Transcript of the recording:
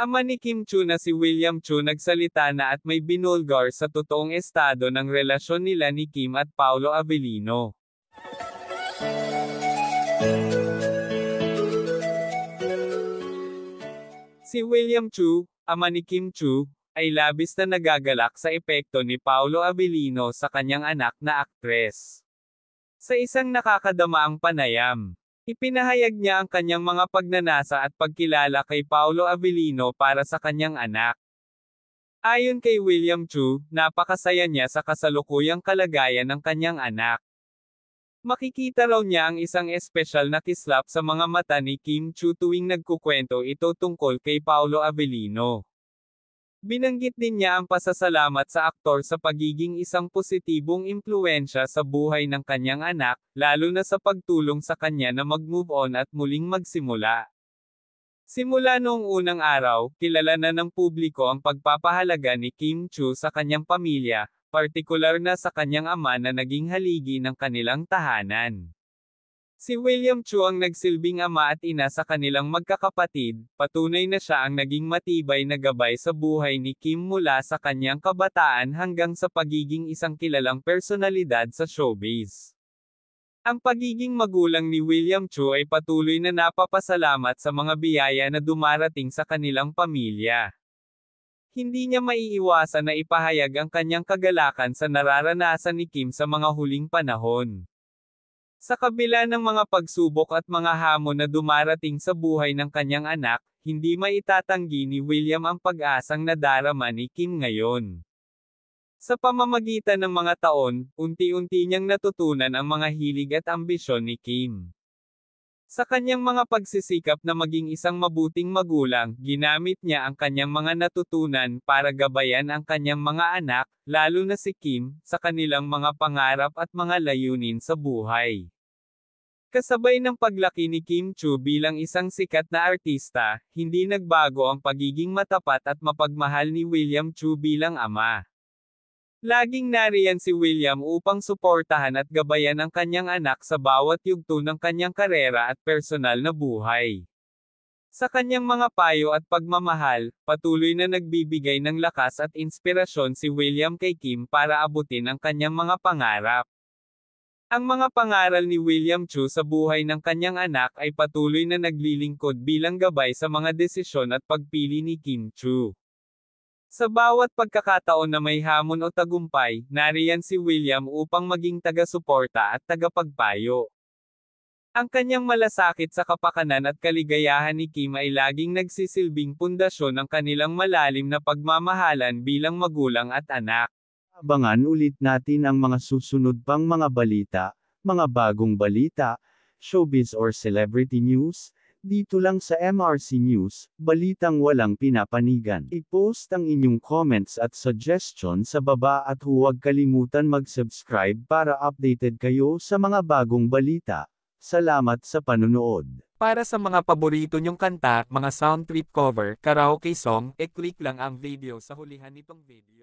Ama ni Kim Chu na si William Chu nagsalita na at may binulgar sa totoong estado ng relasyon nila ni Kim at Paolo Avellino. Si William Chu, ama ni Kim Chu, ay labis na nagagalak sa epekto ni Paolo Avellino sa kanyang anak na aktres. Sa isang nakakadamaang panayam, Ipinahayag niya ang kanyang mga pagnanasa at pagkilala kay Paolo Avellino para sa kanyang anak. Ayon kay William Chu, napakasaya niya sa kasalukuyang kalagayan ng kanyang anak. Makikita raw niya ang isang espesyal na kislap sa mga mata ni Kim Chu tuwing nagkukwento ito tungkol kay Paolo Avellino. Binanggit din niya ang pasasalamat sa aktor sa pagiging isang positibong impluensya sa buhay ng kanyang anak, lalo na sa pagtulong sa kanya na mag-move on at muling magsimula. Simula noong unang araw, kilala na ng publiko ang pagpapahalaga ni Kim Chu sa kanyang pamilya, partikular na sa kanyang ama na naging haligi ng kanilang tahanan. Si William Chu ang nagsilbing ama at ina sa kanilang magkakapatid, patunay na siya ang naging matibay na gabay sa buhay ni Kim mula sa kanyang kabataan hanggang sa pagiging isang kilalang personalidad sa showbiz. Ang pagiging magulang ni William Chu ay patuloy na napapasalamat sa mga biyaya na dumarating sa kanilang pamilya. Hindi niya maiiwasan na ipahayag ang kanyang kagalakan sa nararanasan ni Kim sa mga huling panahon. Sa kabila ng mga pagsubok at mga hamon na dumarating sa buhay ng kanyang anak, hindi maitatanggi ni William ang pag-asang nadarama ni Kim ngayon. Sa pamamagitan ng mga taon, unti-unti niyang natutunan ang mga hilig at ambisyon ni Kim. Sa kanyang mga pagsisikap na maging isang mabuting magulang, ginamit niya ang kanyang mga natutunan para gabayan ang kanyang mga anak, lalo na si Kim, sa kanilang mga pangarap at mga layunin sa buhay. Kasabay ng paglaki ni Kim Chu bilang isang sikat na artista, hindi nagbago ang pagiging matapat at mapagmahal ni William Chu bilang ama. Laging nariyan si William upang suportahan at gabayan ang kanyang anak sa bawat yugto ng kanyang karera at personal na buhay. Sa kanyang mga payo at pagmamahal, patuloy na nagbibigay ng lakas at inspirasyon si William kay Kim para abutin ang kanyang mga pangarap. Ang mga pangaral ni William Chu sa buhay ng kanyang anak ay patuloy na naglilingkod bilang gabay sa mga desisyon at pagpili ni Kim Chu. Sa bawat pagkakataon na may hamon o tagumpay, nariyan si William upang maging taga-suporta at tagapagpayo. Ang kanyang malasakit sa kapakanan at kaligayahan ni Kim ay laging nagsisilbing pundasyon ng kanilang malalim na pagmamahalan bilang magulang at anak. Abangan ulit natin ang mga susunod pang mga balita, mga bagong balita, showbiz or celebrity news, dito lang sa MRC News, balitang walang pinapanigan. I-post ang inyong comments at suggestions sa baba at huwag kalimutan mag-subscribe para updated kayo sa mga bagong balita. Salamat sa panonood. Para sa mga paborito nyong kanta, mga soundtrip cover, karaoke song, e-click lang ang video sa hulihan nitong video.